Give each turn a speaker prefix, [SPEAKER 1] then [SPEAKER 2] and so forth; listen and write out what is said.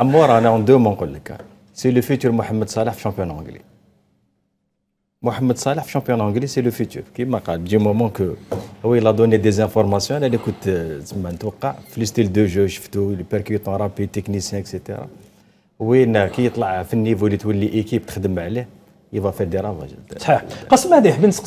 [SPEAKER 1] عمور انا اون دو نقول لك سي لو فيتور محمد صالح في شامبيون انجلي محمد صالح في شامبيون انجلي سي لو فيتور كيما قال دي مومون كو هو لا دوني دي زانفورماسيون انا اللي كنت تسمى نتوقع في لي ستيل دو جو شفتو لي بيركيتون رابي تكنيسيان اكسيتيرا وين كي يطلع في النيفو اللي تولي ايكيب تخدم عليه يبقى في دي رافاج
[SPEAKER 2] صحيح
[SPEAKER 3] قسم هذه حبيت